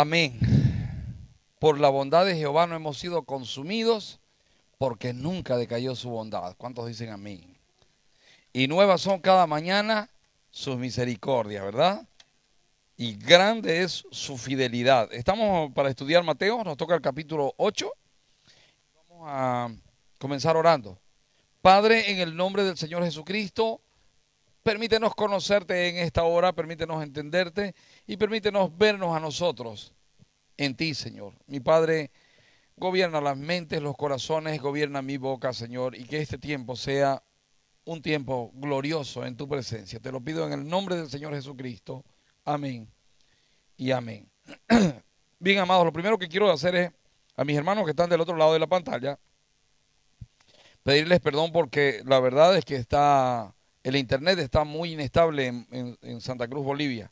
Amén. Por la bondad de Jehová no hemos sido consumidos porque nunca decayó su bondad. ¿Cuántos dicen amén? Y nuevas son cada mañana sus misericordias, ¿verdad? Y grande es su fidelidad. Estamos para estudiar Mateo, nos toca el capítulo 8. Vamos a comenzar orando. Padre, en el nombre del Señor Jesucristo, Permítenos conocerte en esta hora, permítenos entenderte y permítenos vernos a nosotros en ti, Señor. Mi Padre, gobierna las mentes, los corazones, gobierna mi boca, Señor, y que este tiempo sea un tiempo glorioso en tu presencia. Te lo pido en el nombre del Señor Jesucristo. Amén y amén. Bien, amados, lo primero que quiero hacer es a mis hermanos que están del otro lado de la pantalla, pedirles perdón porque la verdad es que está el Internet está muy inestable en, Santa Cruz, Bolivia.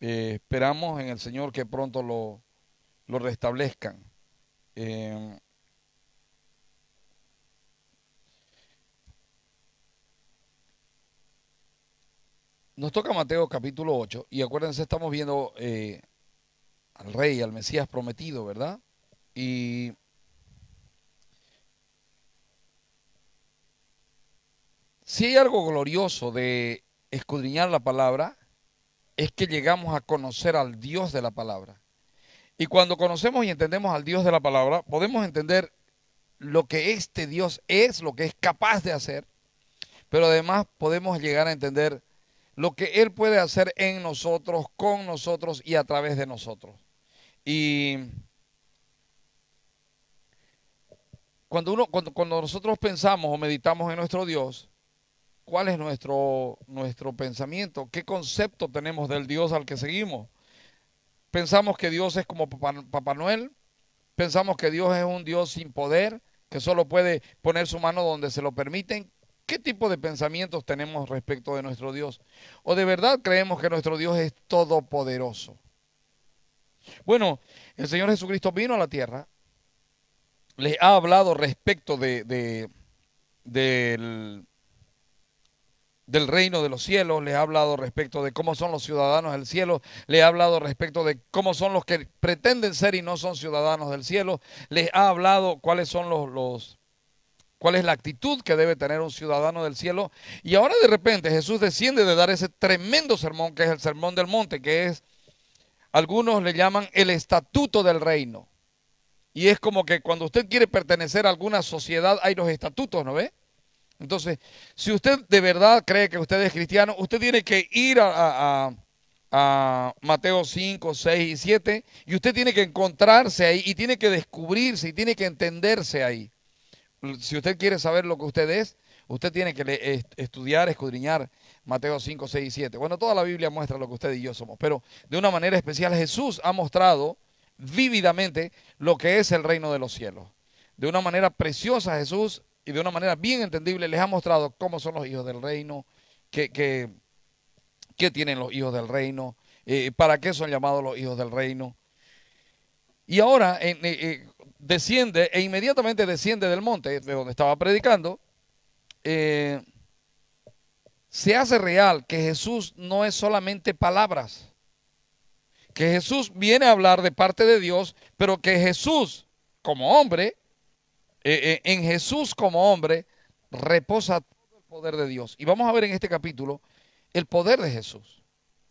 Eh, esperamos en el Señor que pronto lo, restablezcan. Eh, nos toca Mateo capítulo 8 y acuérdense, estamos viendo eh, al rey, al Mesías prometido, ¿verdad? Y Si hay algo glorioso de escudriñar la palabra, es que llegamos a conocer al Dios de la palabra. Y cuando conocemos y entendemos al Dios de la palabra, podemos entender lo que este Dios es, lo que es capaz de hacer, pero además podemos llegar a entender lo que Él puede hacer en nosotros, con nosotros y a través de nosotros. Y cuando, uno, cuando, cuando nosotros pensamos o meditamos en nuestro Dios, cuál es nuestro, nuestro pensamiento, qué concepto tenemos del Dios al que seguimos. Pensamos que Dios es como Papá, Noel, pensamos que Dios es un Dios sin poder, que solo puede poner su mano donde se lo permiten. ¿Qué tipo de pensamientos tenemos respecto de nuestro Dios? ¿O de verdad creemos que nuestro Dios es todopoderoso? Bueno, el Señor Jesucristo vino a la tierra, les ha hablado respecto de, de, del del reino de los cielos, le ha hablado respecto de cómo son los ciudadanos del cielo, le ha hablado respecto de cómo son los que pretenden ser y no son ciudadanos del cielo, les ha hablado cuáles son los, los cuál es la actitud que debe tener un ciudadano del cielo. Y ahora de repente Jesús desciende de dar ese tremendo sermón que es el sermón del monte, que es, algunos le llaman el estatuto del reino. Y es como que cuando usted quiere pertenecer a alguna sociedad hay los estatutos, ¿no ve? Entonces, si usted de verdad cree que usted es cristiano, usted tiene que ir a, Mateo 5, 6 y 7 y usted tiene que encontrarse ahí y tiene que descubrirse y tiene que entenderse ahí. Si usted quiere saber lo que usted es, usted tiene que estudiar, escudriñar Mateo 5, 6 y 7. Bueno, toda la Biblia muestra lo que usted y yo somos, pero de una manera especial Jesús ha mostrado vívidamente lo que es el reino de los cielos. De una manera preciosa Jesús y de una manera bien entendible les ha mostrado cómo son los hijos del reino, qué, qué, tienen los hijos del reino, eh, para qué son llamados los hijos del reino. Y ahora eh, eh, desciende e inmediatamente desciende del monte de donde estaba predicando. se hace real que Jesús no es solamente palabras, que Jesús viene a hablar de parte de Dios, pero que Jesús, como hombre, eh, eh, en Jesús como hombre reposa todo el poder de Dios. Y vamos a ver en este capítulo el poder de Jesús.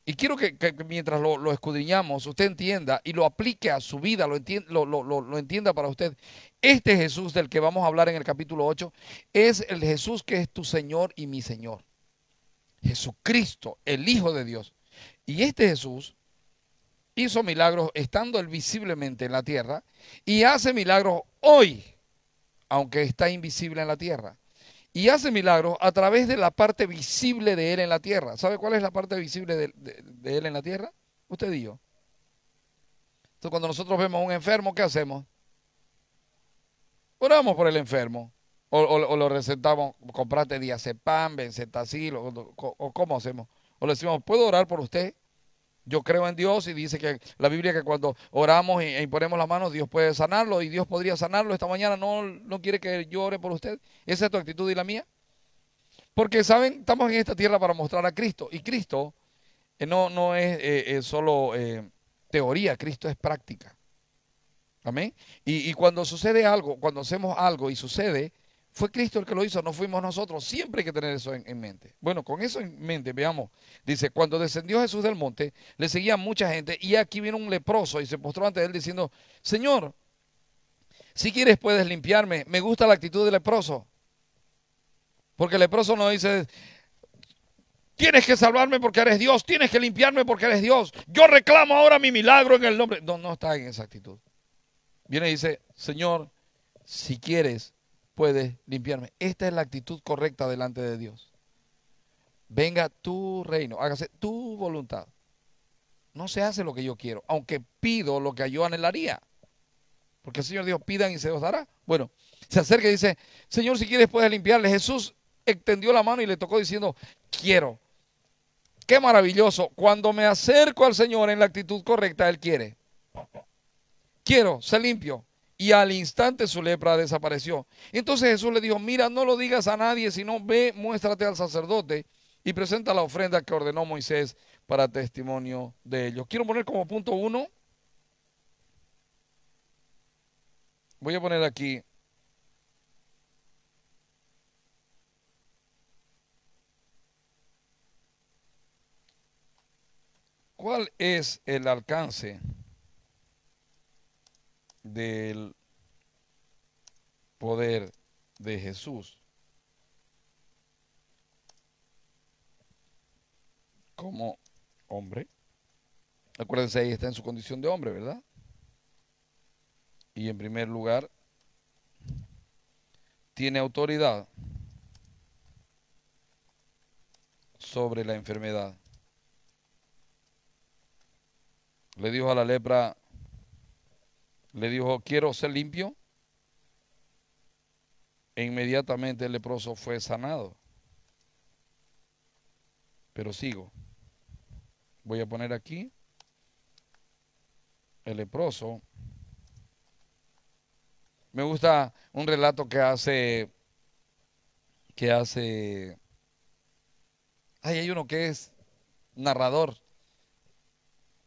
Y quiero que, mientras lo, escudriñamos, usted entienda y lo aplique a su vida, lo, entienda, lo, lo, entienda para usted. Este Jesús del que vamos a hablar en el capítulo 8 es el Jesús que es tu Señor y mi Señor. Jesucristo, el Hijo de Dios. Y este Jesús hizo milagros estando visiblemente en la tierra y hace milagros hoy aunque está invisible en la tierra. Y hace milagros a través de la parte visible de Él en la tierra. ¿Sabe cuál es la parte visible de, Él en la tierra? Usted y yo. Entonces, cuando nosotros vemos a un enfermo, ¿qué hacemos? Oramos por el enfermo. O, lo recetamos, comprate diazepam, bencetacil, o, cómo hacemos. O le decimos, ¿puedo orar por usted? yo creo en Dios y dice que la Biblia que cuando oramos e imponemos las manos, Dios puede sanarlo y Dios podría sanarlo esta mañana. No, no quiere que yo ore por usted. Esa es tu actitud y la mía. Porque, ¿saben? Estamos en esta tierra para mostrar a Cristo. Y Cristo eh, no, no es eh, eh, solo teoría, Cristo es práctica. Amén. y cuando sucede algo, cuando hacemos algo y sucede, fue Cristo el que lo hizo, no fuimos nosotros. Siempre hay que tener eso en, mente. Bueno, con eso en mente, veamos. Dice, cuando descendió Jesús del monte, le seguía mucha gente y aquí vino un leproso y se postró ante él diciendo, Señor, si quieres puedes limpiarme. Me gusta la actitud del leproso. Porque el leproso no dice, tienes que salvarme porque eres Dios, tienes que limpiarme porque eres Dios. Yo reclamo ahora mi milagro en el nombre. No, no está en esa actitud. Viene y dice, Señor, si quieres, puede limpiarme. Esta es la actitud correcta delante de Dios. Venga tu reino, hágase tu voluntad. No se hace lo que yo quiero, aunque pido lo que yo anhelaría. Porque el Señor dijo, pidan y se os dará. Bueno, se acerca y dice, Señor, si quieres puedes limpiarle. Jesús extendió la mano y le tocó diciendo, quiero. Qué maravilloso. Cuando me acerco al Señor en la actitud correcta, Él quiere. Quiero, se limpio. Y al instante su lepra desapareció. Entonces Jesús le dijo, mira, no lo digas a nadie, sino ve, muéstrate al sacerdote y presenta la ofrenda que ordenó Moisés para testimonio de ellos. Quiero poner como punto uno, voy a poner aquí, ¿cuál es el alcance? del poder de Jesús. Como hombre. Acuérdense, ahí está en su condición de hombre, ¿verdad? Y en primer lugar, tiene autoridad sobre la enfermedad. Le dijo a la lepra, le dijo, quiero ser limpio. E inmediatamente el leproso fue sanado. Pero sigo. Voy a poner aquí. El leproso. Me gusta un relato que hace. Que hace. Ay, hay uno que es narrador.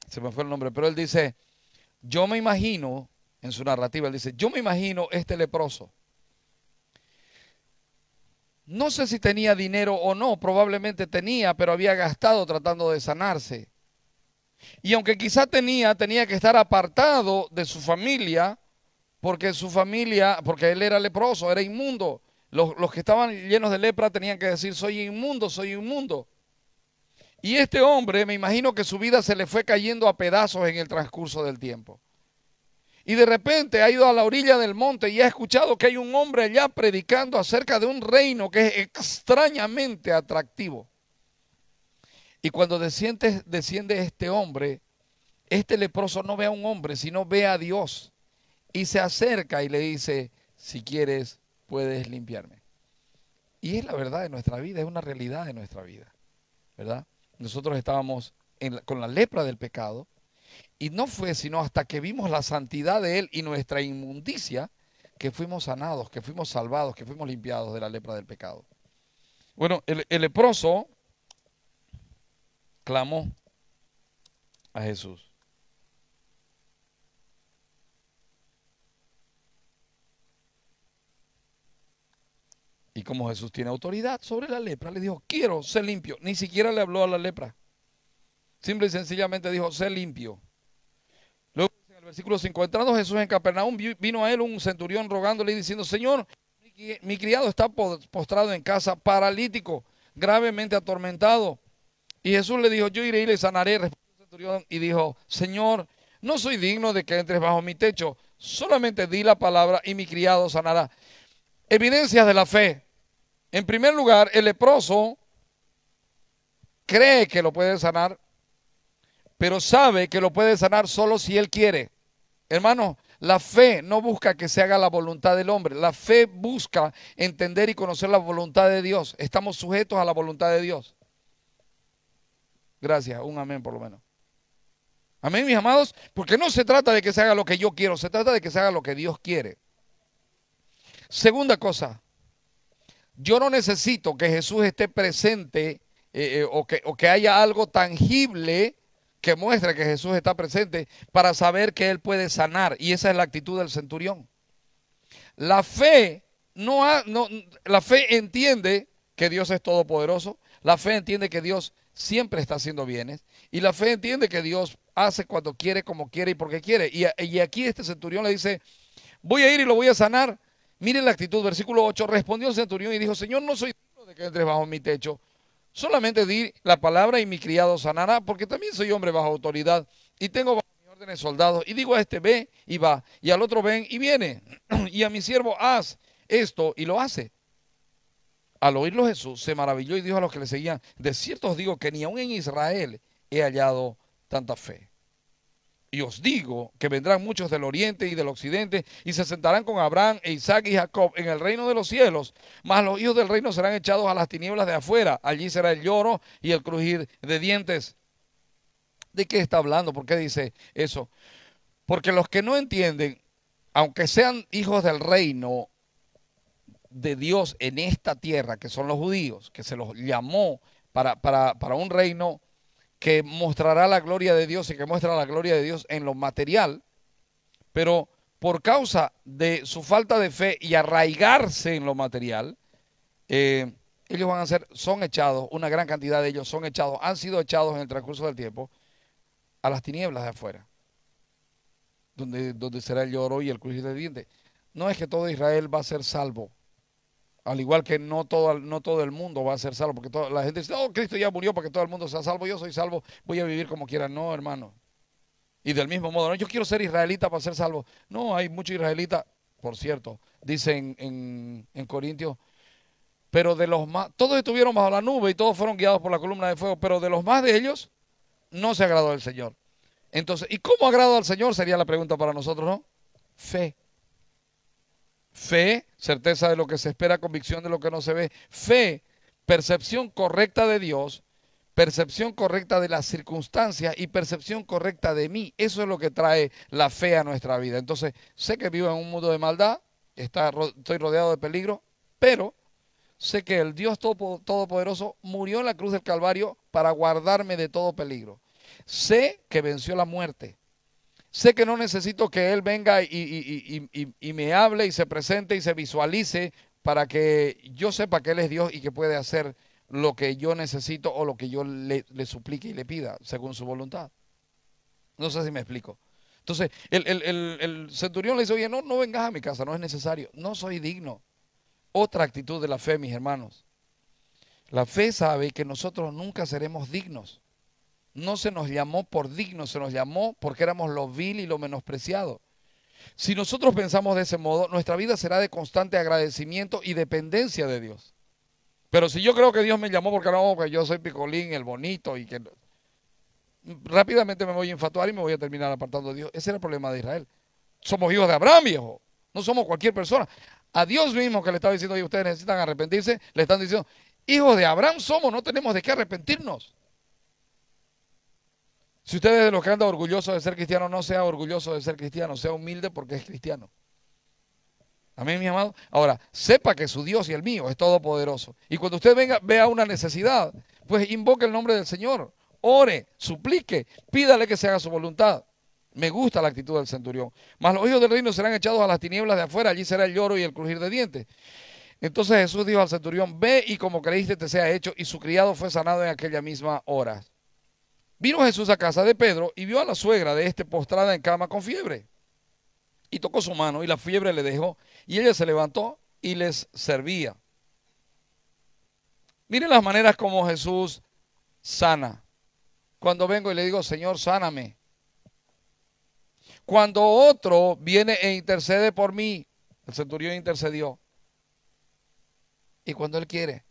Se me fue el nombre. Pero él dice: Yo me imagino en su narrativa, él dice, yo me imagino este leproso. No sé si tenía dinero o no, probablemente tenía, pero había gastado tratando de sanarse. Y aunque quizá tenía, tenía que estar apartado de su familia, porque su familia, porque él era leproso, era inmundo. Los, los que estaban llenos de lepra tenían que decir, soy inmundo, soy inmundo. Y este hombre, me imagino que su vida se le fue cayendo a pedazos en el transcurso del tiempo. Y de repente ha ido a la orilla del monte y ha escuchado que hay un hombre allá predicando acerca de un reino que es extrañamente atractivo. Y cuando desciende, este hombre, este leproso no ve a un hombre, sino ve a Dios. Y se acerca y le dice, si quieres, puedes limpiarme. Y es la verdad de nuestra vida, es una realidad de nuestra vida. ¿Verdad? Nosotros estábamos con la lepra del pecado, y no fue sino hasta que vimos la santidad de Él y nuestra inmundicia que fuimos sanados, que fuimos salvados, que fuimos limpiados de la lepra del pecado. Bueno, el, leproso clamó a Jesús. Y como Jesús tiene autoridad sobre la lepra, le dijo, quiero ser limpio. Ni siquiera le habló a la lepra. Simple y sencillamente dijo, sé limpio versículo Entrando Jesús en Capernaum vino a él un centurión rogándole y diciendo, Señor, mi criado está postrado en casa, paralítico, gravemente atormentado. Y Jesús le dijo, yo iré y le sanaré. Respondió el centurión y dijo, Señor, no soy digno de que entres bajo mi techo, solamente di la palabra y mi criado sanará. Evidencias de la fe. En primer lugar, el leproso cree que lo puede sanar, pero sabe que lo puede sanar solo si él quiere. Hermano, la fe no busca que se haga la voluntad del hombre, la fe busca entender y conocer la voluntad de Dios. Estamos sujetos a la voluntad de Dios. Gracias, un amén por lo menos. Amén, mis amados, porque no se trata de que se haga lo que yo quiero, se trata de que se haga lo que Dios quiere. Segunda cosa, yo no necesito que Jesús esté presente eh, eh, o, que, o que haya algo tangible que muestra que Jesús está presente para saber que Él puede sanar. Y esa es la actitud del centurión. La fe, no, ha, la fe entiende que Dios es todopoderoso. La fe entiende que Dios siempre está haciendo bienes. Y la fe entiende que Dios hace cuando quiere, como quiere y porque quiere. Y, y aquí este centurión le dice, voy a ir y lo voy a sanar. Miren la actitud, versículo 8. Respondió el centurión y dijo, Señor, no soy digno de que entres bajo mi techo Solamente di la palabra y mi criado sanará, porque también soy hombre bajo autoridad y tengo bajo órdenes soldados. Y digo a este, ve y va, y al otro ven y viene, y a mi siervo, haz esto y lo hace. Al oírlo Jesús se maravilló y dijo a los que le seguían, de cierto os digo que ni aun en Israel he hallado tanta fe y os digo que vendrán muchos del oriente y del occidente y se sentarán con Abraham, Isaac y Jacob en el reino de los cielos, mas los hijos del reino serán echados a las tinieblas de afuera, allí será el lloro y el crujir de dientes. ¿De qué está hablando? ¿Por qué dice eso? Porque los que no entienden, aunque sean hijos del reino de Dios en esta tierra, que son los judíos, que se los llamó para, para un reino que mostrará la gloria de Dios y que muestra la gloria de Dios en lo material, pero por causa de su falta de fe y arraigarse en lo material, eh, ellos van a ser, son echados, una gran cantidad de ellos son echados, han sido echados en el transcurso del tiempo a las tinieblas de afuera, donde, donde será el lloro y el crujir de dientes. No es que todo Israel va a ser salvo, al igual que no todo, no todo el mundo va a ser salvo, porque toda, la gente dice, oh, Cristo ya murió para que todo el mundo sea salvo, yo soy salvo, voy a vivir como quiera. No, hermano. Y del mismo modo, no, yo quiero ser israelita para ser salvo. No, hay muchos israelitas, por cierto, dice en, Corintios, pero de los más, todos estuvieron bajo la nube y todos fueron guiados por la columna de fuego, pero de los más de ellos no se agradó al Señor. Entonces, ¿y cómo agrado al Señor? Sería la pregunta para nosotros, ¿no? Fe. Fe, certeza de lo que se espera, convicción de lo que no se ve. Fe, percepción correcta de Dios, percepción correcta de las circunstancias y percepción correcta de mí. Eso es lo que trae la fe a nuestra vida. Entonces, sé que vivo en un mundo de maldad, estoy rodeado de peligro, pero sé que el Dios Todopoderoso murió en la cruz del Calvario para guardarme de todo peligro. Sé que venció la muerte. Sé que no necesito que Él venga y, me hable y se presente y se visualice para que yo sepa que Él es Dios y que puede hacer lo que yo necesito o lo que yo le, suplique y le pida, según su voluntad. No sé si me explico. Entonces, el, el, centurión le dice, oye, no, no vengas a mi casa, no es necesario, no soy digno. Otra actitud de la fe, mis hermanos. La fe sabe que nosotros nunca seremos dignos no se nos llamó por digno, se nos llamó porque éramos lo vil y lo menospreciado. Si nosotros pensamos de ese modo, nuestra vida será de constante agradecimiento y dependencia de Dios. Pero si yo creo que Dios me llamó porque no, que yo soy picolín, el bonito y que rápidamente me voy a infatuar y me voy a terminar apartando de Dios. Ese era el problema de Israel. Somos hijos de Abraham, viejo. No somos cualquier persona. A Dios mismo que le estaba diciendo, y ustedes necesitan arrepentirse, le están diciendo, hijos de Abraham somos, no tenemos de qué arrepentirnos. Si usted es de los que anda orgulloso de ser cristiano, no sea orgulloso de ser cristiano, sea humilde porque es cristiano. Amén, mi amado. Ahora, sepa que su Dios y el mío es todopoderoso. Y cuando usted venga, vea una necesidad, pues invoque el nombre del Señor, ore, suplique, pídale que se haga su voluntad. Me gusta la actitud del centurión. Mas los hijos del reino serán echados a las tinieblas de afuera, allí será el lloro y el crujir de dientes. Entonces Jesús dijo al centurión, ve y como creíste te sea hecho, y su criado fue sanado en aquella misma hora. Vino Jesús a casa de Pedro y vio a la suegra de este postrada en cama con fiebre. Y tocó su mano y la fiebre le dejó. Y ella se levantó y les servía. Miren las maneras como Jesús sana. Cuando vengo y le digo, Señor, sáname. Cuando otro viene e intercede por mí, el centurión intercedió. Y cuando él quiere.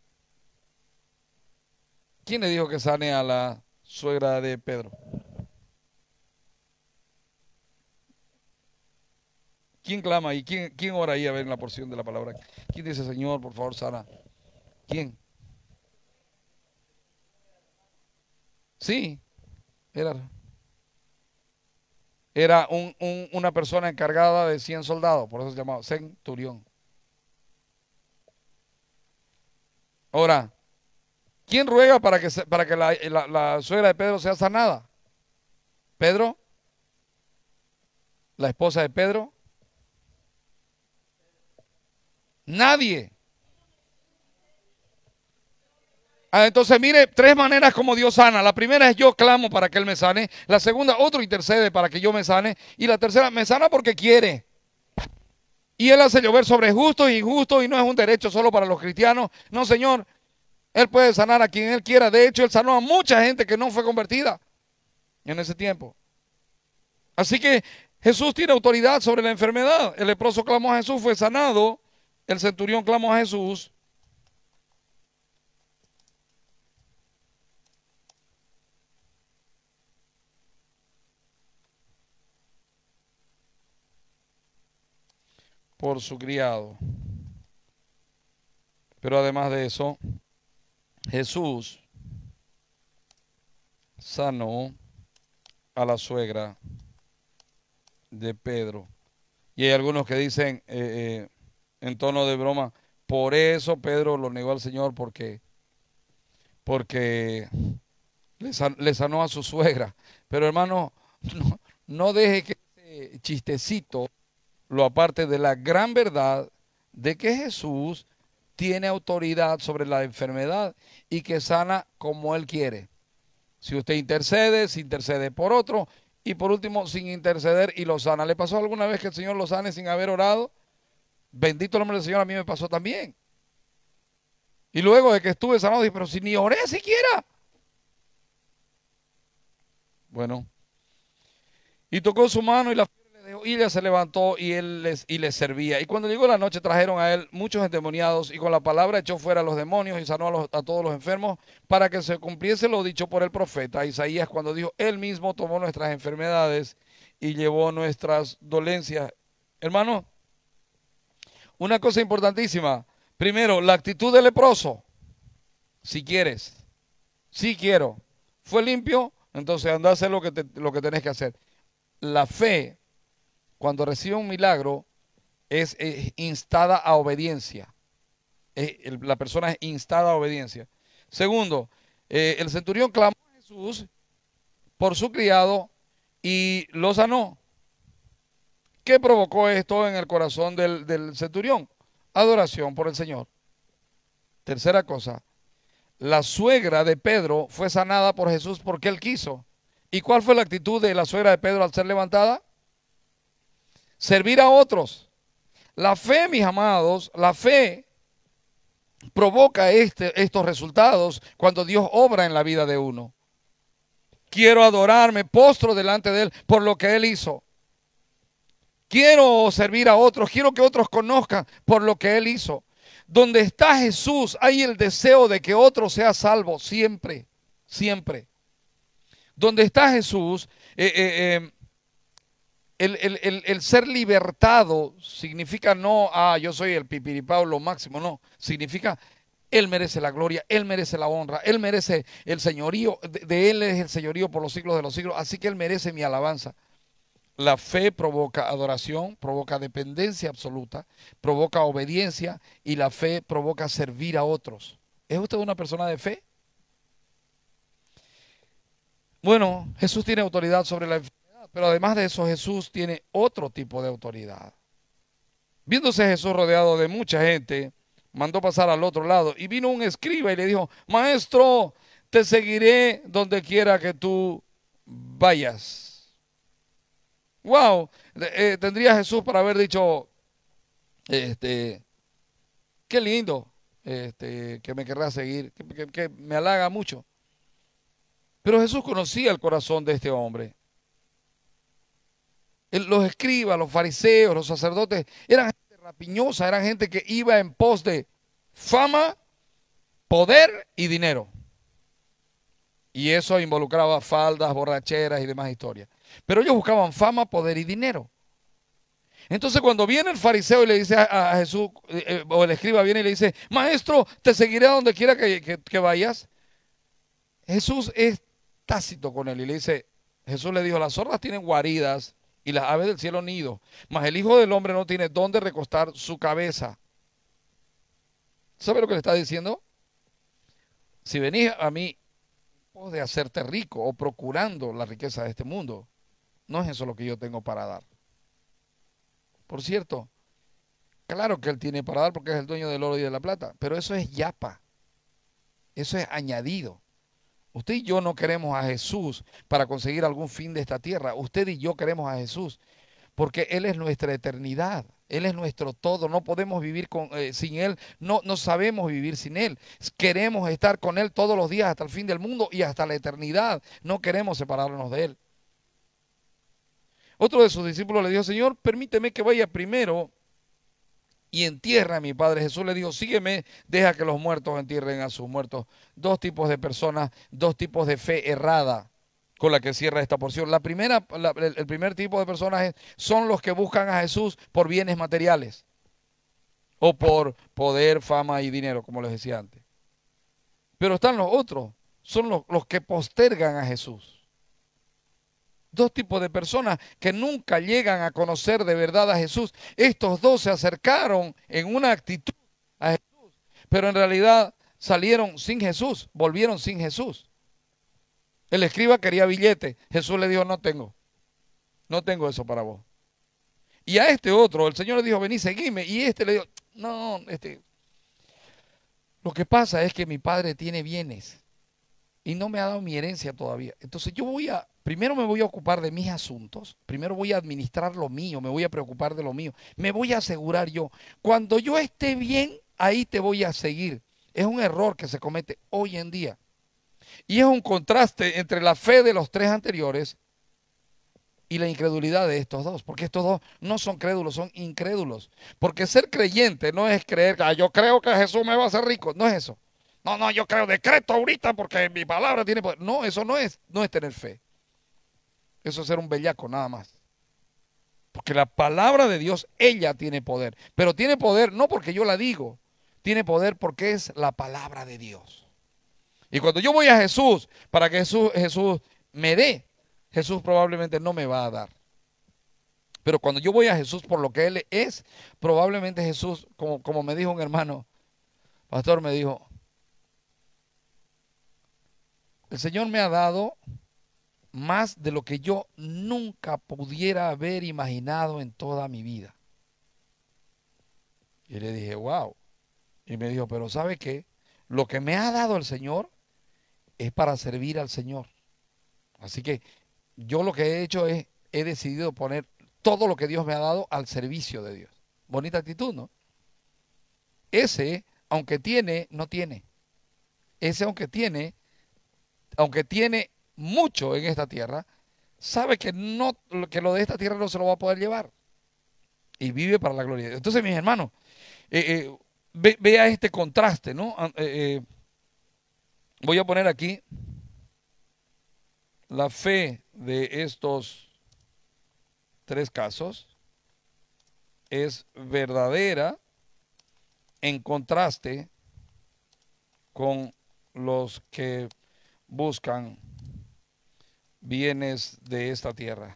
¿Quién le dijo que sane a la suegra de Pedro. ¿Quién clama y ¿Quién, ora ahí a ver en la porción de la palabra? ¿Quién dice, Señor, por favor, Sara ¿Quién? Sí, era, era un, una persona encargada de 100 soldados, por eso se llamaba centurión. Ahora, ¿Quién ruega para que, para que la, suegra de Pedro sea sanada? ¿Pedro? ¿La esposa de Pedro? Nadie. Ah, entonces, mire, tres maneras como Dios sana. La primera es yo clamo para que Él me sane. La segunda, otro intercede para que yo me sane. Y la tercera, me sana porque quiere. Y Él hace llover sobre justos e injustos y no es un derecho solo para los cristianos. No, Señor, él puede sanar a quien Él quiera. De hecho, Él sanó a mucha gente que no fue convertida en ese tiempo. Así que Jesús tiene autoridad sobre la enfermedad. El leproso clamó a Jesús, fue sanado. El centurión clamó a Jesús. por su criado. Pero además de eso, Jesús sanó a la suegra de Pedro. Y hay algunos que dicen eh, eh, en tono de broma, por eso Pedro lo negó al Señor porque, porque le, sanó a su suegra. Pero hermano, no, no deje que este chistecito lo aparte de la gran verdad de que Jesús tiene autoridad sobre la enfermedad y que sana como Él quiere. Si usted intercede, se intercede por otro y por último, sin interceder y lo sana. ¿Le pasó alguna vez que el Señor lo sane sin haber orado? Bendito el nombre del Señor, a mí me pasó también. Y luego de que estuve sanado, dije, pero si ni oré siquiera. Bueno, y tocó su mano y la y ella se levantó y él les, y servía. Y cuando llegó la noche trajeron a él muchos endemoniados y con la palabra echó fuera a los demonios y sanó a, todos los enfermos para que se cumpliese lo dicho por el profeta Isaías cuando dijo, él mismo tomó nuestras enfermedades y llevó nuestras dolencias. Hermano, una cosa importantísima. Primero, la actitud del leproso. Si quieres, si quiero. Fue limpio, entonces anda a hacer lo que, lo que tenés que hacer. La fe cuando recibe un milagro, es, instada a obediencia. la persona es instada a obediencia. Segundo, eh, el centurión clamó a Jesús por su criado y lo sanó. ¿Qué provocó esto en el corazón del centurión? Adoración por el Señor. Tercera cosa, la suegra de Pedro fue sanada por Jesús porque él quiso. ¿Y cuál fue la actitud de la suegra de Pedro al ser levantada? servir a otros. La fe, mis amados, la fe provoca este, estos resultados cuando Dios obra en la vida de uno. Quiero adorarme, postro delante de Él por lo que Él hizo. Quiero servir a otros, quiero que otros conozcan por lo que Él hizo. Donde está Jesús hay el deseo de que otro sea salvo siempre, siempre. Donde está Jesús, eh, eh, eh el, ser libertado significa no, ah, yo soy el pipiripao lo máximo, no, significa él merece la gloria, él merece la honra, él merece el señorío, de, él es el señorío por los siglos de los siglos, así que él merece mi alabanza. La fe provoca adoración, provoca dependencia absoluta, provoca obediencia y la fe provoca servir a otros. ¿Es usted una persona de fe? Bueno, Jesús tiene autoridad sobre la pero además de eso, Jesús tiene otro tipo de autoridad. Viéndose Jesús rodeado de mucha gente, mandó pasar al otro lado y vino un escriba y le dijo, maestro, te seguiré donde quiera que tú vayas. Wow, eh, tendría Jesús para haber dicho, este, qué lindo, este, que me querrá seguir, que me halaga mucho. Pero Jesús conocía el corazón de este hombre los escribas, los fariseos, los sacerdotes, eran gente rapiñosa, eran gente que iba en pos de fama, poder y dinero. Y eso involucraba faldas, borracheras y demás historias. Pero ellos buscaban fama, poder y dinero. Entonces cuando viene el fariseo y le dice a, Jesús, eh, eh, o el escriba viene y le dice, maestro, te seguiré a donde quiera que, vayas. Jesús es tácito con él y le dice, Jesús le dijo, las zorras tienen guaridas y las aves del cielo nido, mas el Hijo del Hombre no tiene dónde recostar su cabeza. ¿Sabe lo que le está diciendo? Si venís a mí de hacerte rico o procurando la riqueza de este mundo, no es eso lo que yo tengo para dar. Por cierto, claro que él tiene para dar porque es el dueño del oro y de la plata, pero eso es yapa. Eso es añadido. Usted y yo no queremos a Jesús para conseguir algún fin de esta tierra. Usted y yo queremos a Jesús porque Él es nuestra eternidad. Él es nuestro todo, no podemos vivir eh, sin Él, no, no sabemos vivir sin Él. Queremos estar con Él todos los días hasta el fin del mundo y hasta la eternidad. No queremos separarnos de Él. Otro de sus discípulos le dijo, Señor, permíteme que vaya primero y entierra a mi Padre. Jesús le dijo, sígueme, deja que los muertos entierren a sus muertos. Dos tipos de personas, dos tipos de fe errada con la que cierra esta porción. La primera, el primer tipo de personas son los que buscan a Jesús por bienes materiales o por poder, fama y dinero, como les decía antes. Pero están los otros, son los, los que postergan a Jesús dos tipos de personas que nunca llegan a conocer de verdad a Jesús. Estos dos se acercaron en una actitud a Jesús, pero en realidad salieron sin Jesús, volvieron sin Jesús. El escriba quería billete, Jesús le dijo, no tengo, no tengo eso para vos. Y a este otro, el Señor le dijo, vení, seguime. Y este le dijo, no, este, lo que pasa es que mi padre tiene bienes y no me ha dado mi herencia todavía. Entonces yo voy a Primero me voy a ocupar de mis asuntos, primero voy a administrar lo mío, me voy a preocupar de lo mío, me voy a asegurar yo. Cuando yo esté bien, ahí te voy a seguir. Es un error que se comete hoy en día. Y es un contraste entre la fe de los tres anteriores y la incredulidad de estos dos, porque estos dos no son crédulos, son incrédulos. Porque ser creyente no es creer, ah, yo creo que Jesús me va a hacer rico, no es eso. No, no, yo creo decreto ahorita porque mi palabra tiene poder. No, eso no es, no es tener fe. Eso es ser un bellaco nada más. Porque la palabra de Dios, ella tiene poder. Pero tiene poder no porque yo la digo, tiene poder porque es la palabra de Dios. Y cuando yo voy a Jesús para que Jesús, Jesús me dé, Jesús probablemente no me va a dar. Pero cuando yo voy a Jesús por lo que Él es, probablemente Jesús, como, como me dijo un hermano, pastor me dijo, el Señor me ha dado más de lo que yo nunca pudiera haber imaginado en toda mi vida. Y le dije, wow. Y me dijo, pero ¿sabe qué? Lo que me ha dado el Señor es para servir al Señor. Así que yo lo que he hecho es, he decidido poner todo lo que Dios me ha dado al servicio de Dios. Bonita actitud, ¿no? Ese, aunque tiene, no tiene. Ese, aunque tiene, aunque tiene, mucho en esta tierra, sabe que, no, que lo de esta tierra no se lo va a poder llevar. Y vive para la gloria. Entonces, mis hermanos, eh, eh, vea este contraste, ¿no? Ah, eh, voy a poner aquí la fe de estos tres casos es verdadera en contraste con los que buscan bienes de esta tierra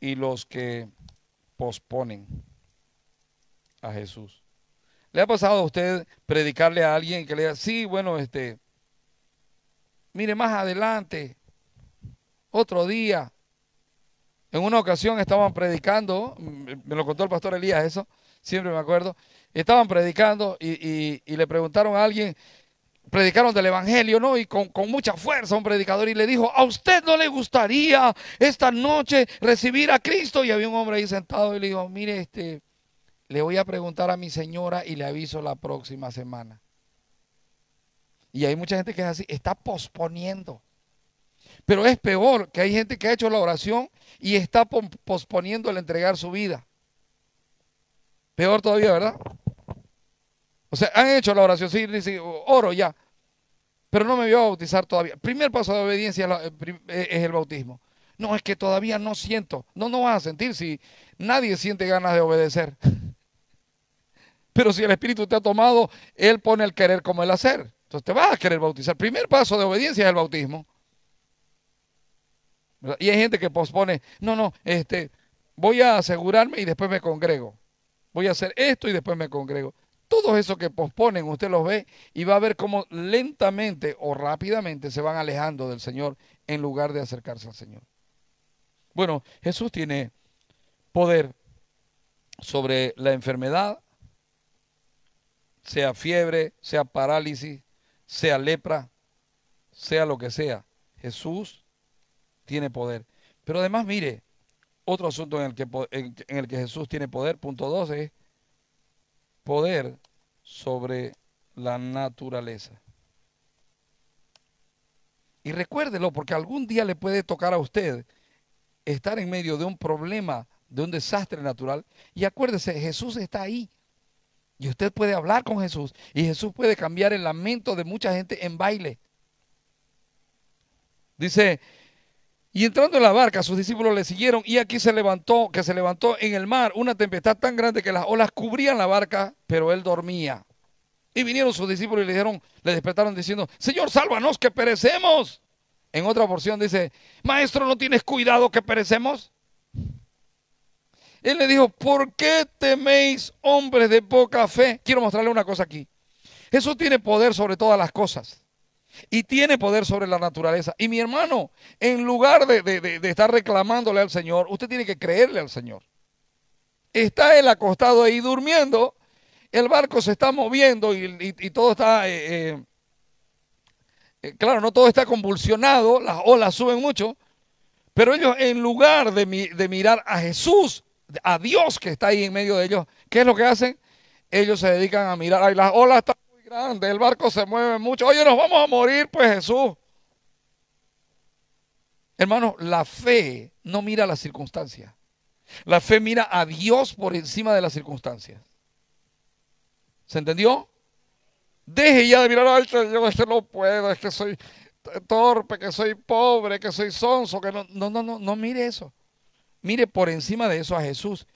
y los que posponen a Jesús. ¿Le ha pasado a usted predicarle a alguien que le diga, sí, bueno, este, mire más adelante, otro día, en una ocasión estaban predicando, mm, me lo contó el pastor Elías eso, siempre me acuerdo, estaban predicando y, y le preguntaron a alguien, predicaron del Evangelio, ¿no? Y con, mucha fuerza un predicador y le dijo, ¿a usted no le gustaría esta noche recibir a Cristo? Y había un hombre ahí sentado y le dijo, mire, este, le voy a preguntar a mi señora y le aviso la próxima semana. Y hay mucha gente que es así, está posponiendo. Pero es peor que hay gente que ha hecho la oración y está posponiendo el entregar su vida. Peor todavía, ¿verdad? O sea, han hecho la oración, sí, oro ya pero no me voy a bautizar todavía. primer paso de obediencia eh, eh, es el bautismo. No, es que todavía no siento. No, no vas a sentir si nadie siente ganas de obedecer. Pero si el Espíritu te ha tomado, Él pone el querer como el hacer. Entonces te vas a querer bautizar. El primer paso de obediencia es el bautismo. Y hay gente que pospone, no, no, este, voy a asegurarme y después me congrego. Voy a hacer esto y después me congrego. Todo eso que posponen, usted los ve y va a ver cómo lentamente o rápidamente se van alejando del Señor en lugar de acercarse al Señor. Bueno, Jesús tiene poder sobre la enfermedad, sea fiebre, sea parálisis, sea lepra, sea lo que sea. Jesús tiene poder. Pero además, mire, otro asunto en el que, el que Jesús tiene poder, punto 12, es poder sobre la naturaleza. Y recuérdelo, porque algún día le puede tocar a usted estar en medio de un problema, de un desastre natural. Y acuérdese, Jesús está ahí. Y usted puede hablar con Jesús. Y Jesús puede cambiar el lamento de mucha gente en baile. Dice y entrando en la barca, sus discípulos le siguieron, y aquí se levantó, que se levantó en el mar una tempestad tan grande que las olas cubrían la barca, pero él dormía. Y vinieron sus discípulos y le dijeron, le despertaron diciendo, Señor, sálvanos que perecemos. En otra porción dice, Maestro, ¿no tienes cuidado que perecemos? Él le dijo, ¿por qué teméis hombres de poca fe? Quiero mostrarle una cosa aquí. Jesús tiene poder sobre todas las cosas y tiene poder sobre la naturaleza. Y mi hermano, en lugar de, estar reclamándole al Señor, usted tiene que creerle al Señor. Está él acostado ahí durmiendo, el barco se está moviendo y, todo está, eh, eh, eh, claro, no todo está convulsionado, las olas suben mucho, pero ellos en lugar de, mirar a Jesús, a Dios que está ahí en medio de ellos, ¿qué es lo que hacen? Ellos se dedican a mirar, ahí las olas Ah, el barco se mueve mucho. Oye, nos vamos a morir, pues Jesús. Hermano, la fe no mira las circunstancias. La fe mira a Dios por encima de las circunstancias. ¿Se entendió? Deje ya de mirar alto. yo este no puedo, es que soy torpe, que soy pobre, que soy sonso, que no, no, no, no, no mire eso. Mire por encima de eso a Jesús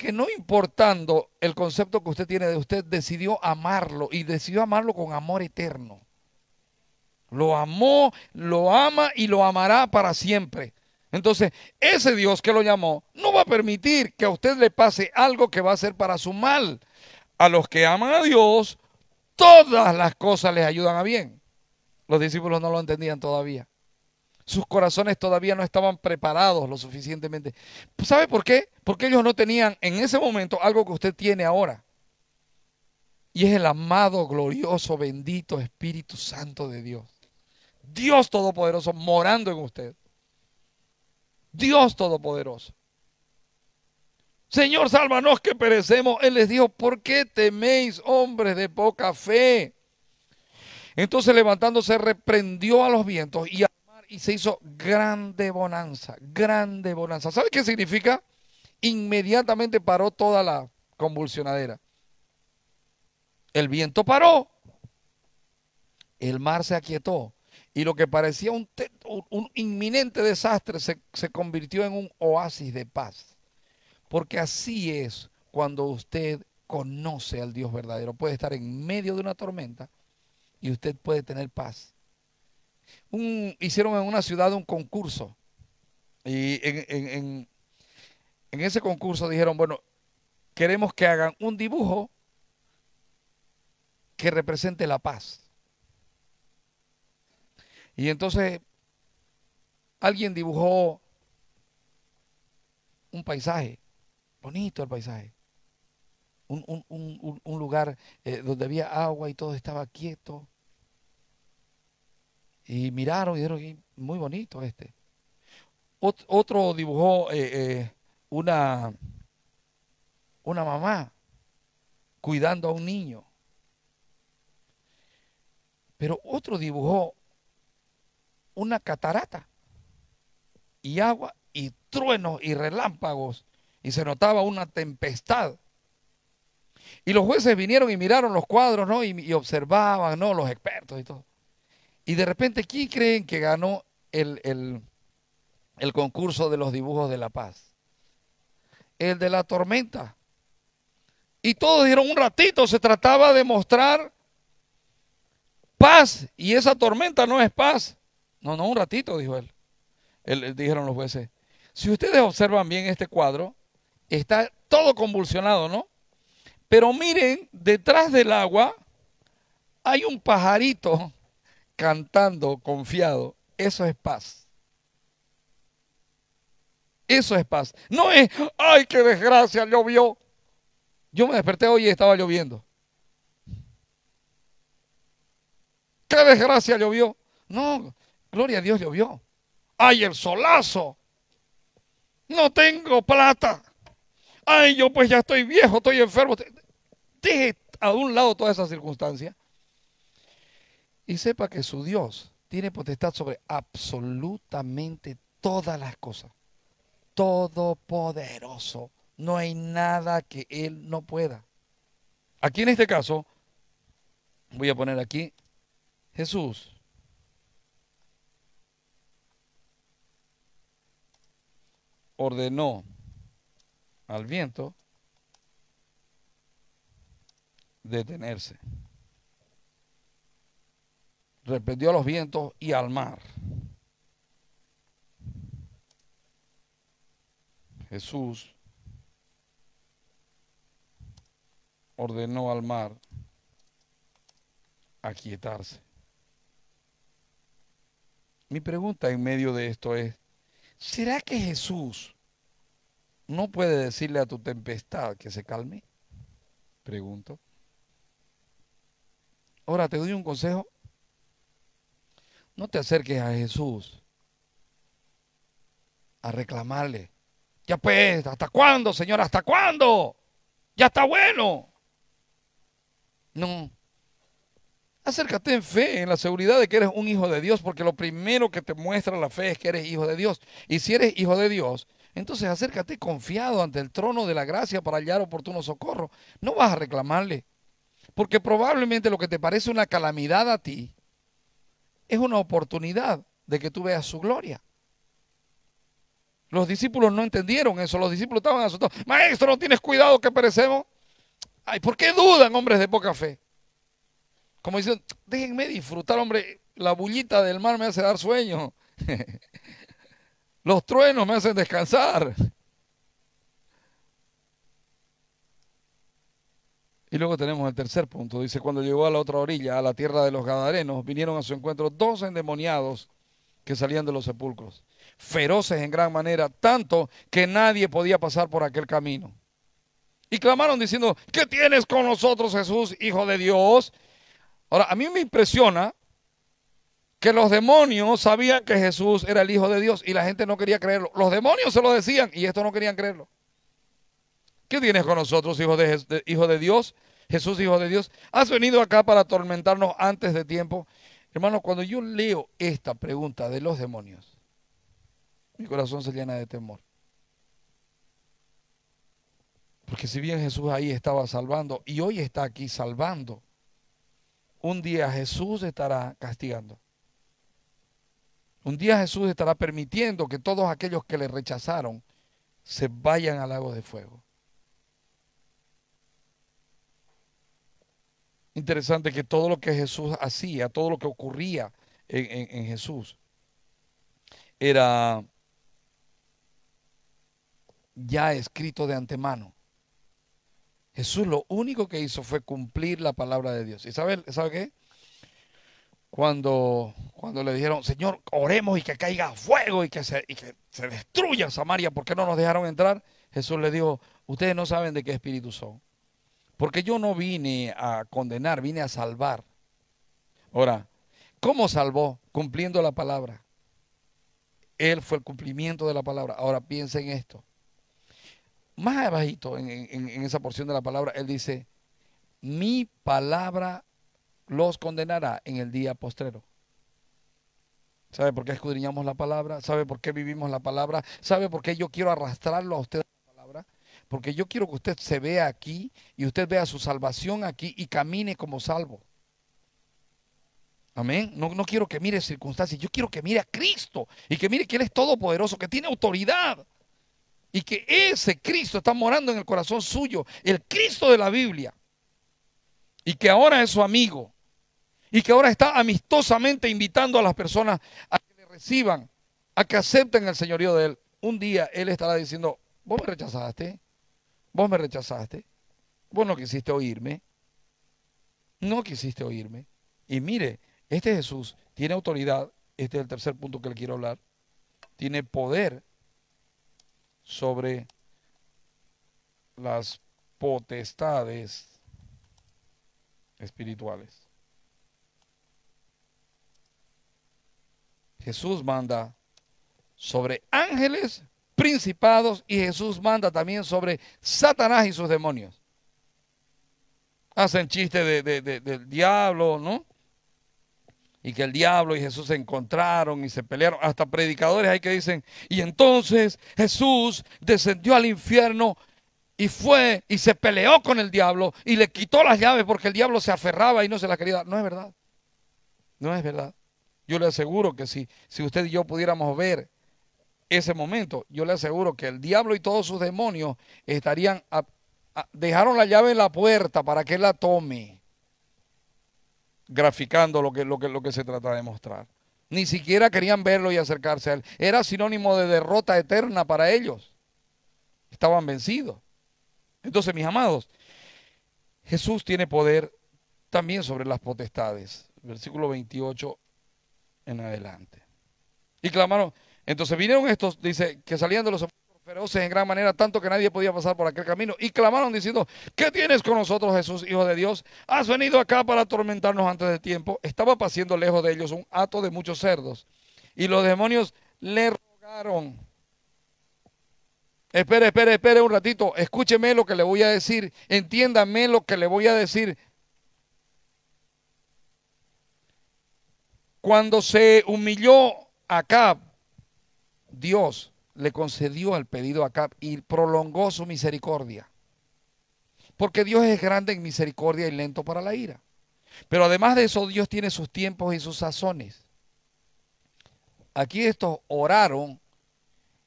que no importando el concepto que usted tiene de usted, decidió amarlo y decidió amarlo con amor eterno. Lo amó, lo ama y lo amará para siempre. Entonces, ese Dios que lo llamó no va a permitir que a usted le pase algo que va a ser para su mal. A los que aman a Dios, todas las cosas les ayudan a bien. Los discípulos no lo entendían todavía sus corazones todavía no estaban preparados lo suficientemente. ¿Sabe por qué? Porque ellos no tenían en ese momento algo que usted tiene ahora. Y es el amado, glorioso, bendito Espíritu Santo de Dios. Dios Todopoderoso morando en usted. Dios Todopoderoso. Señor, sálvanos que perecemos. Él les dijo, ¿por qué teméis hombres de poca fe? Entonces levantándose reprendió a los vientos y a y se hizo grande bonanza, grande bonanza. ¿Sabe qué significa? Inmediatamente paró toda la convulsionadera. El viento paró, el mar se aquietó y lo que parecía un, inminente desastre se, se convirtió en un oasis de paz. Porque así es cuando usted conoce al Dios verdadero. Puede estar en medio de una tormenta y usted puede tener paz hicieron en una ciudad un concurso. Y en, ese concurso dijeron, bueno, queremos que hagan un dibujo que represente la paz. Y entonces alguien dibujó un paisaje, bonito el paisaje, un, lugar eh, donde había agua y todo estaba quieto, y miraron y dijeron, muy bonito este. otro dibujó eh, eh, una, una mamá cuidando a un niño. Pero otro dibujó una catarata y agua y truenos y relámpagos y se notaba una tempestad. Y los jueces vinieron y miraron los cuadros, ¿no? Y, y observaban, ¿no? Los expertos y todo. Y de repente, ¿quién creen que ganó el, concurso de los dibujos de la paz? El de la tormenta. Y todos dijeron un ratito, se trataba de mostrar paz y esa tormenta no es paz. No, no, un ratito, dijo él. él dijeron los jueces. Si ustedes observan bien este cuadro, está todo convulsionado, ¿no? Pero miren, detrás del agua hay un pajarito cantando confiado, eso es paz. Eso es paz. No es, ay, qué desgracia, llovió. Yo me desperté hoy y estaba lloviendo. Qué desgracia llovió. No, gloria a Dios llovió. Ay, el solazo. No tengo plata. Ay, yo pues ya estoy viejo, estoy enfermo. Deje a un lado toda esa circunstancia y sepa que su Dios tiene potestad sobre absolutamente todas las cosas. Todopoderoso. No hay nada que Él no pueda. Aquí en este caso, voy a poner aquí Jesús. ordenó al viento detenerse reprendió a los vientos y al mar. Jesús ordenó al mar aquietarse. Mi pregunta en medio de esto es, ¿será que Jesús no puede decirle a tu tempestad que se calme? Pregunto. Ahora te doy un consejo no te acerques a Jesús a reclamarle. Ya pues, ¿hasta cuándo, Señor? ¿Hasta cuándo? Ya está bueno. No. Acércate en fe, en la seguridad de que eres un hijo de Dios, porque lo primero que te muestra la fe es que eres hijo de Dios. Y si eres hijo de Dios, entonces acércate confiado ante el trono de la gracia para hallar oportuno socorro. No vas a reclamarle, porque probablemente lo que te parece una calamidad a ti, es una oportunidad de que tú veas su gloria. Los discípulos no entendieron eso, los discípulos estaban asustados. Maestro, ¿no tienes cuidado que perecemos? Ay, ¿por qué dudan, hombres de poca fe? Como dicen, déjenme disfrutar, hombre, la bullita del mar me hace dar sueño. Los truenos me hacen descansar. Y luego tenemos el tercer punto. Dice, cuando llegó a la otra orilla, a la tierra de los Gadarenos, vinieron a su encuentro dos endemoniados que salían de los sepulcros, feroces en gran manera, tanto que nadie podía pasar por aquel camino. Y clamaron diciendo, ¿qué tienes con nosotros, Jesús, Hijo de Dios? Ahora, a mí me impresiona que los demonios sabían que Jesús era el Hijo de Dios y la gente no quería creerlo. Los demonios se lo decían y esto no querían creerlo. ¿Qué tienes con nosotros, hijo de, Dios? Jesús, hijo de Dios. ¿Has venido acá para atormentarnos antes de tiempo? Hermano, cuando yo leo esta pregunta de los demonios, mi corazón se llena de temor. Porque si bien Jesús ahí estaba salvando y hoy está aquí salvando, un día Jesús estará castigando. Un día Jesús estará permitiendo que todos aquellos que le rechazaron se vayan al lago de fuego. interesante que todo lo que Jesús hacía, todo lo que ocurría en, Jesús, era ya escrito de antemano. Jesús lo único que hizo fue cumplir la palabra de Dios. ¿Y sabe, qué? Cuando, cuando le dijeron, Señor, oremos y que caiga fuego y que, se, y que se destruya Samaria, ¿por qué no nos dejaron entrar? Jesús le dijo, ustedes no saben de qué espíritu son. Porque yo no vine a condenar, vine a salvar. Ahora, ¿cómo salvó? Cumpliendo la palabra. Él fue el cumplimiento de la palabra. Ahora piensen en esto. Más abajito, en, esa porción de la palabra, él dice, mi palabra los condenará en el día postrero. ¿Sabe por qué escudriñamos la palabra? ¿Sabe por qué vivimos la palabra? ¿Sabe por qué yo quiero arrastrarlo a ustedes? porque yo quiero que usted se vea aquí y usted vea su salvación aquí y camine como salvo. Amén. No, no quiero que mire circunstancias, yo quiero que mire a Cristo y que mire que Él es todopoderoso, que tiene autoridad y que ese Cristo está morando en el corazón suyo, el Cristo de la Biblia, y que ahora es su amigo, y que ahora está amistosamente invitando a las personas a que le reciban, a que acepten el señorío de Él. Un día Él estará diciendo, vos me rechazaste, Vos me rechazaste. Vos no quisiste oírme. No quisiste oírme. Y mire, este Jesús tiene autoridad. Este es el tercer punto que le quiero hablar. Tiene poder sobre las potestades espirituales. Jesús manda sobre ángeles principados y Jesús manda también sobre Satanás y sus demonios. Hacen chiste del diablo, ¿no? Y que el diablo y Jesús se encontraron y se pelearon. Hasta predicadores hay que dicen, y entonces Jesús descendió al infierno y fue y se peleó con el diablo y le quitó las llaves porque el diablo se aferraba y no se las quería dar. No es verdad. No es verdad. Yo le aseguro que si, si usted y yo pudiéramos ver ese momento. Yo le aseguro que el diablo y todos sus demonios estarían... dejaron la llave en la puerta para que él la tome, graficando lo que, lo, que, lo que se trata de mostrar. Ni siquiera querían verlo y acercarse a él. Era sinónimo de derrota eterna para ellos. Estaban vencidos. Entonces, mis amados, Jesús tiene poder también sobre las potestades. Versículo 28 en adelante. Y clamaron, entonces vinieron estos, dice, que salían de los feroces en gran manera, tanto que nadie podía pasar por aquel camino, y clamaron diciendo, ¿qué tienes con nosotros, Jesús, Hijo de Dios? ¿Has venido acá para atormentarnos antes de tiempo? Estaba pasando lejos de ellos un hato de muchos cerdos, y los demonios le rogaron. Espere, espere, espere un ratito, escúcheme lo que le voy a decir, entiéndame lo que le voy a decir, cuando se humilló acá Dios le concedió el pedido a y prolongó su misericordia. Porque Dios es grande en misericordia y lento para la ira. Pero además de eso, Dios tiene sus tiempos y sus sazones. Aquí estos oraron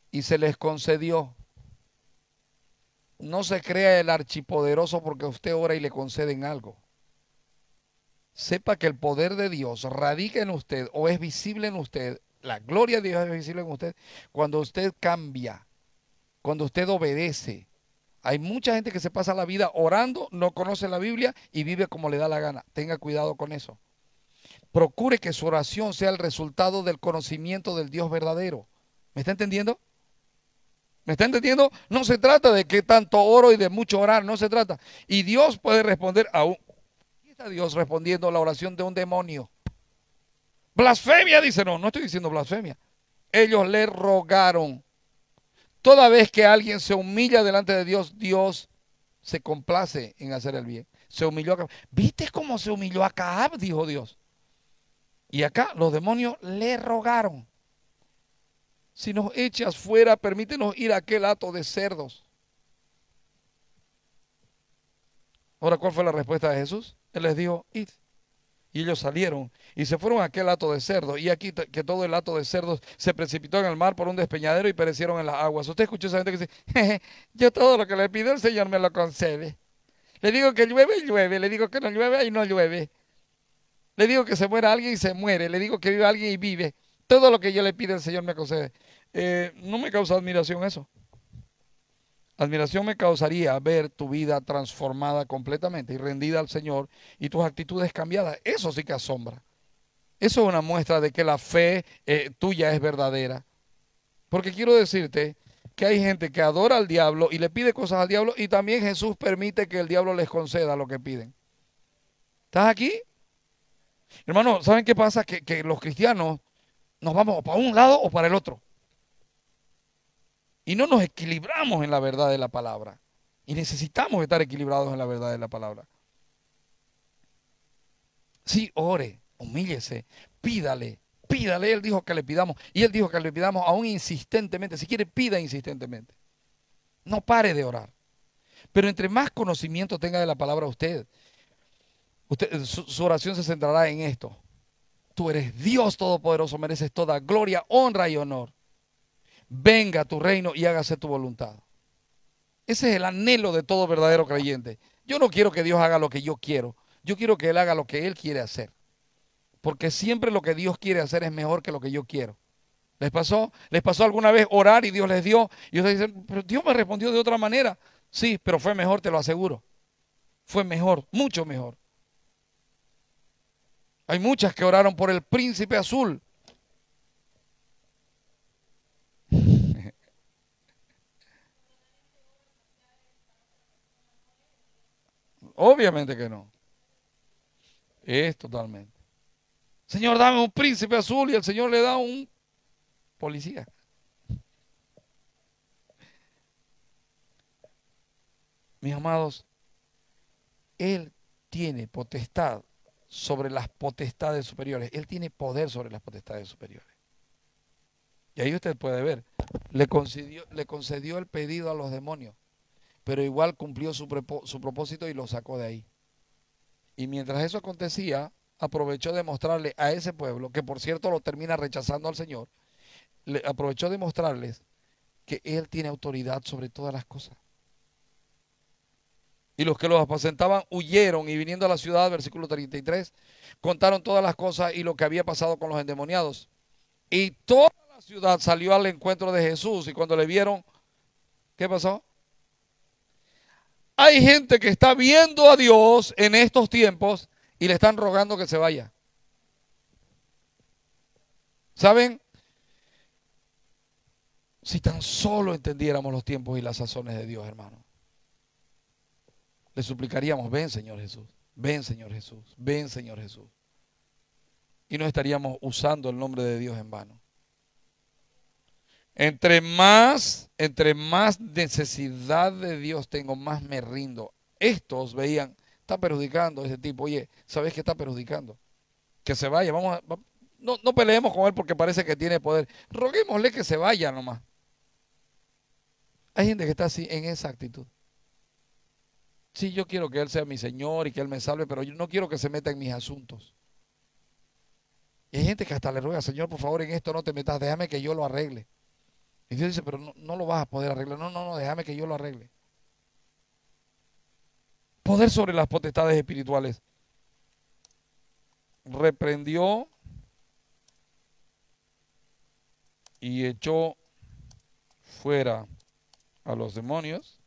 y se les concedió. No se crea el archipoderoso porque usted ora y le conceden algo. Sepa que el poder de Dios radica en usted o es visible en usted la gloria de Dios es visible en usted cuando usted cambia, cuando usted obedece. Hay mucha gente que se pasa la vida orando, no conoce la Biblia y vive como le da la gana. Tenga cuidado con eso. Procure que su oración sea el resultado del conocimiento del Dios verdadero. ¿Me está entendiendo? ¿Me está entendiendo? No se trata de que tanto oro y de mucho orar, no se trata. Y Dios puede responder a un... está Dios respondiendo la oración de un demonio. Blasfemia, dice, no, no estoy diciendo blasfemia. Ellos le rogaron. Toda vez que alguien se humilla delante de Dios, Dios se complace en hacer el bien. Se humilló a ¿Viste cómo se humilló a Caab? Dijo Dios. Y acá los demonios le rogaron. Si nos echas fuera, permítenos ir a aquel hato de cerdos. Ahora, ¿cuál fue la respuesta de Jesús? Él les dijo, id. Y ellos salieron y se fueron a aquel hato de cerdos. Y aquí que todo el hato de cerdos se precipitó en el mar por un despeñadero y perecieron en las aguas. Usted escuchó esa gente que dice, yo todo lo que le pido el Señor me lo concede. Le digo que llueve y llueve. Le digo que no llueve y no llueve. Le digo que se muera alguien y se muere. Le digo que vive alguien y vive. Todo lo que yo le pido el Señor me concede. Eh, no me causa admiración eso. Admiración me causaría ver tu vida transformada completamente y rendida al Señor y tus actitudes cambiadas. Eso sí que asombra. Eso es una muestra de que la fe eh, tuya es verdadera. Porque quiero decirte que hay gente que adora al diablo y le pide cosas al diablo y también Jesús permite que el diablo les conceda lo que piden. ¿Estás aquí? Hermano, ¿saben qué pasa? Que, que los cristianos nos vamos para un lado o para el otro y no nos equilibramos en la verdad de la palabra. Y necesitamos estar equilibrados en la verdad de la palabra. Sí, ore, humíllese, pídale, pídale. Él dijo que le pidamos. Y él dijo que le pidamos aún insistentemente. Si quiere, pida insistentemente. No pare de orar. Pero entre más conocimiento tenga de la palabra usted, su oración se centrará en esto. Tú eres Dios Todopoderoso, mereces toda gloria, honra y honor venga a tu reino y hágase tu voluntad. Ese es el anhelo de todo verdadero creyente. Yo no quiero que Dios haga lo que yo quiero. Yo quiero que Él haga lo que Él quiere hacer. Porque siempre lo que Dios quiere hacer es mejor que lo que yo quiero. ¿Les pasó? ¿Les pasó alguna vez orar y Dios les dio? Y ustedes dicen, pero Dios me respondió de otra manera. Sí, pero fue mejor, te lo aseguro. Fue mejor, mucho mejor. Hay muchas que oraron por el príncipe azul Obviamente que no. Es totalmente. Señor, dame un príncipe azul y el Señor le da un policía. Mis amados, Él tiene potestad sobre las potestades superiores. Él tiene poder sobre las potestades superiores. Y ahí usted puede ver, le concedió, le concedió el pedido a los demonios pero igual cumplió su, propósito y lo sacó de ahí. Y mientras eso acontecía, aprovechó de mostrarle a ese pueblo, que por cierto lo termina rechazando al Señor, le aprovechó de mostrarles que Él tiene autoridad sobre todas las cosas. Y los que los apacentaban huyeron y viniendo a la ciudad, versículo 33, contaron todas las cosas y lo que había pasado con los endemoniados. Y toda la ciudad salió al encuentro de Jesús y cuando le vieron, ¿qué pasó? Hay gente que está viendo a Dios en estos tiempos y le están rogando que se vaya. ¿Saben? Si tan solo entendiéramos los tiempos y las sazones de Dios, hermano. Le suplicaríamos, ven Señor Jesús, ven Señor Jesús, ven Señor Jesús. Y no estaríamos usando el nombre de Dios en vano. Entre más, entre más necesidad de Dios tengo, más me rindo. Estos veían, está perjudicando ese tipo. Oye, ¿sabes qué está perjudicando? Que se vaya, vamos no, no peleemos con él porque parece que tiene poder. Roguémosle que se vaya nomás. Hay gente que está así en esa actitud. Sí, yo quiero que Él sea mi Señor y que Él me salve, pero yo no quiero que se meta en mis asuntos. Y hay gente que hasta le ruega, Señor, por favor, en esto no te metas, déjame que yo lo arregle. Y Dios dice, pero no, no lo vas a poder arreglar. No, no, no, déjame que yo lo arregle. Poder sobre las potestades espirituales. Reprendió y echó fuera a los demonios.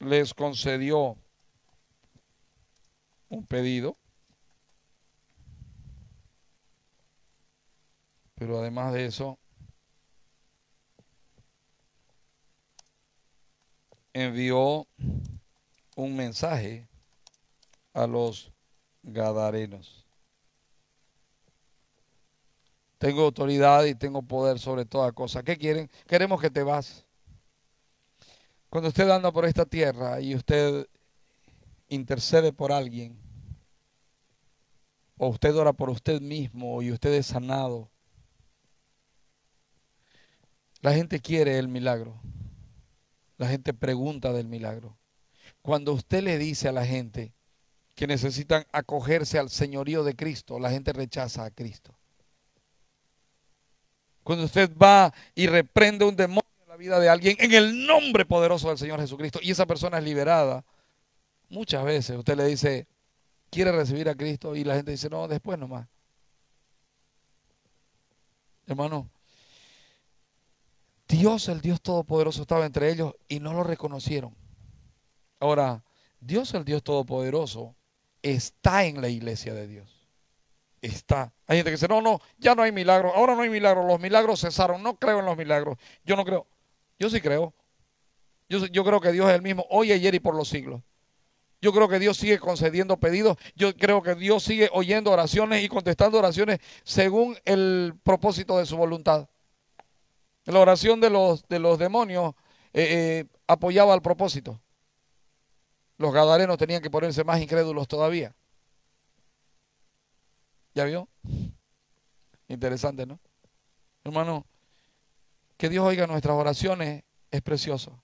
Les concedió un pedido Pero además de eso, envió un mensaje a los gadarenos. Tengo autoridad y tengo poder sobre toda cosa. ¿Qué quieren? Queremos que te vas. Cuando usted anda por esta tierra y usted intercede por alguien, o usted ora por usted mismo y usted es sanado, la gente quiere el milagro. La gente pregunta del milagro. Cuando usted le dice a la gente que necesitan acogerse al señorío de Cristo, la gente rechaza a Cristo. Cuando usted va y reprende un demonio en la vida de alguien en el nombre poderoso del Señor Jesucristo y esa persona es liberada, muchas veces usted le dice, quiere recibir a Cristo y la gente dice, no, después nomás. Hermano, Dios, el Dios Todopoderoso, estaba entre ellos y no lo reconocieron. Ahora, Dios, el Dios Todopoderoso, está en la iglesia de Dios. Está. Hay gente que dice, no, no, ya no hay milagros, ahora no hay milagros, los milagros cesaron, no creo en los milagros. Yo no creo, yo sí creo. Yo, yo creo que Dios es el mismo hoy, ayer y por los siglos. Yo creo que Dios sigue concediendo pedidos. Yo creo que Dios sigue oyendo oraciones y contestando oraciones según el propósito de su voluntad. La oración de los, de los demonios eh, eh, apoyaba al propósito. Los gadarenos tenían que ponerse más incrédulos todavía. ¿Ya vio? Interesante, ¿no? Hermano, que Dios oiga nuestras oraciones es precioso.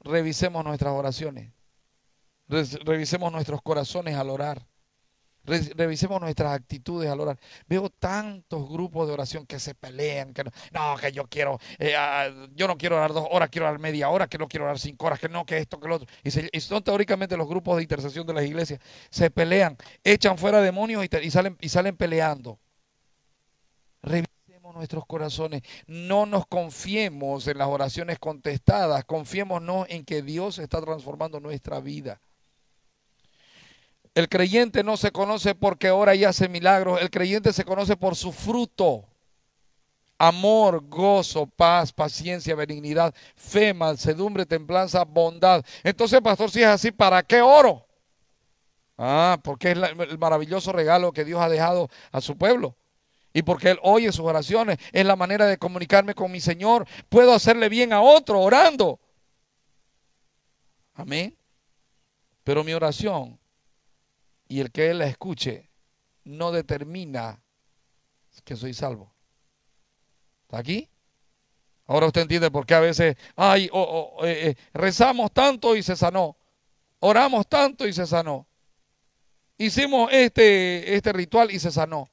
Revisemos nuestras oraciones. Revisemos nuestros corazones al orar revisemos nuestras actitudes al orar. Veo tantos grupos de oración que se pelean, que no, que yo quiero, eh, yo no quiero orar dos horas, quiero orar media hora, que no quiero orar cinco horas, que no, que esto, que lo otro. Y, son teóricamente los grupos de intercesión de las iglesias. Se pelean, echan fuera demonios y, y salen, y salen peleando. Revisemos nuestros corazones. No nos confiemos en las oraciones contestadas, confiémonos en que Dios está transformando nuestra vida. El creyente no se conoce porque ora y hace milagros. El creyente se conoce por su fruto. Amor, gozo, paz, paciencia, benignidad, fe, mansedumbre, templanza, bondad. Entonces, pastor, si es así, ¿para qué oro? Ah, porque es el maravilloso regalo que Dios ha dejado a su pueblo. Y porque Él oye sus oraciones. Es la manera de comunicarme con mi Señor. Puedo hacerle bien a otro orando. Amén. Pero mi oración y el que la escuche no determina que soy salvo. ¿Está aquí? Ahora usted entiende por qué a veces, ay, eh, eh, rezamos tanto y se sanó, oramos tanto y se sanó, hicimos este, este ritual y se sanó.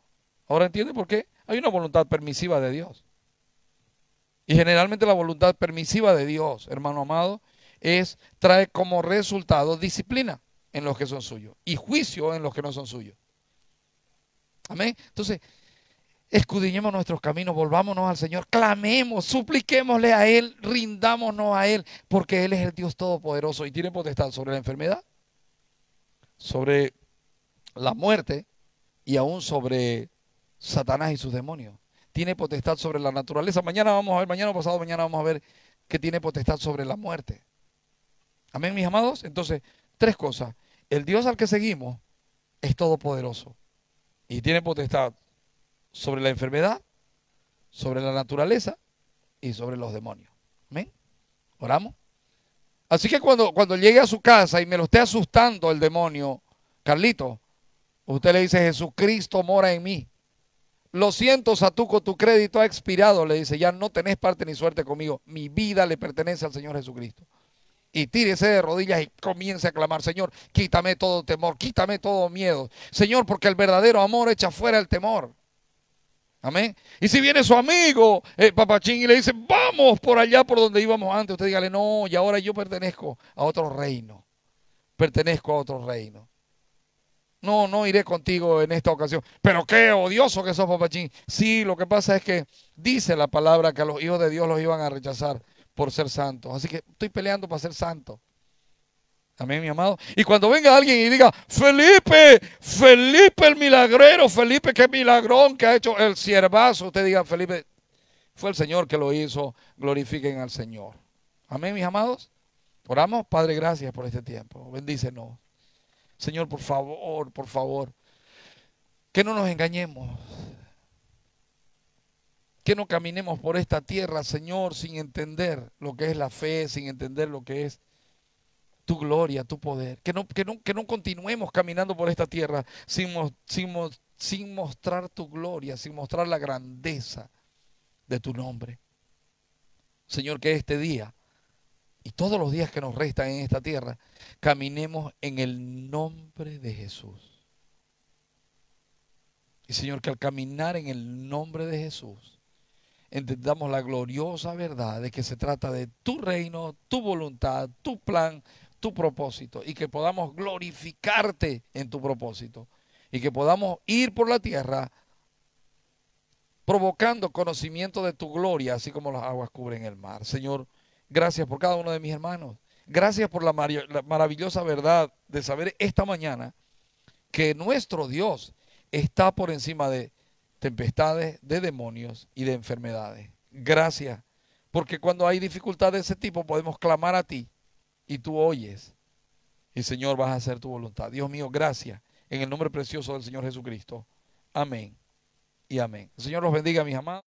Ahora entiende por qué hay una voluntad permisiva de Dios. Y generalmente la voluntad permisiva de Dios, hermano amado, es trae como resultado disciplina en los que son suyos y juicio en los que no son suyos. Amén. Entonces, escudriñemos nuestros caminos, volvámonos al Señor, clamemos, supliquémosle a Él, rindámonos a Él, porque Él es el Dios Todopoderoso y tiene potestad sobre la enfermedad, sobre la muerte y aún sobre Satanás y sus demonios. Tiene potestad sobre la naturaleza. Mañana vamos a ver, mañana pasado, mañana vamos a ver que tiene potestad sobre la muerte. Amén, mis amados. Entonces, tres cosas. El Dios al que seguimos es todopoderoso y tiene potestad sobre la enfermedad, sobre la naturaleza y sobre los demonios. ¿Amén? Oramos. Así que cuando, cuando llegue a su casa y me lo esté asustando el demonio, Carlito, usted le dice, Jesucristo mora en mí. Lo siento, Satuco, tu crédito ha expirado. Le dice, ya no tenés parte ni suerte conmigo. Mi vida le pertenece al Señor Jesucristo y tírese de rodillas y comience a clamar, Señor, quítame todo temor, quítame todo miedo. Señor, porque el verdadero amor echa fuera el temor. Amén. Y si viene su amigo, eh, papachín, y le dice, vamos por allá por donde íbamos antes, usted dígale, no, y ahora yo pertenezco a otro reino. Pertenezco a otro reino. No, no iré contigo en esta ocasión. Pero qué odioso que sos, papachín. Sí, lo que pasa es que dice la palabra que a los hijos de Dios los iban a rechazar por ser santo. Así que estoy peleando para ser santo. Amén, mi amado. Y cuando venga alguien y diga, Felipe, Felipe el milagrero, Felipe, qué milagrón que ha hecho el ciervazo. usted diga, Felipe, fue el Señor que lo hizo, glorifiquen al Señor. Amén, mis amados. Oramos, Padre, gracias por este tiempo. Bendícenos. Señor, por favor, por favor, que no nos engañemos. Que no caminemos por esta tierra, Señor, sin entender lo que es la fe, sin entender lo que es tu gloria, tu poder. Que no, que no, que no continuemos caminando por esta tierra sin, sin mostrar tu gloria, sin mostrar la grandeza de tu nombre. Señor, que este día y todos los días que nos restan en esta tierra, caminemos en el nombre de Jesús. Y Señor, que al caminar en el nombre de Jesús, entendamos la gloriosa verdad de que se trata de tu reino, tu voluntad, tu plan, tu propósito y que podamos glorificarte en tu propósito y que podamos ir por la tierra provocando conocimiento de tu gloria, así como las aguas cubren el mar. Señor, gracias por cada uno de mis hermanos. Gracias por la, maravillosa verdad de saber esta mañana que nuestro Dios está por encima de tempestades, de demonios y de enfermedades. Gracias, porque cuando hay dificultad de ese tipo podemos clamar a ti y tú oyes. Y Señor, vas a hacer tu voluntad. Dios mío, gracias. En el nombre precioso del Señor Jesucristo. Amén y amén. El Señor los bendiga, mis amados.